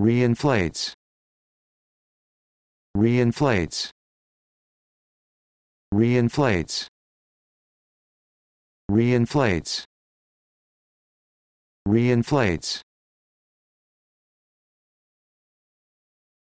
reinflates reinflates reinflates reinflates reinflates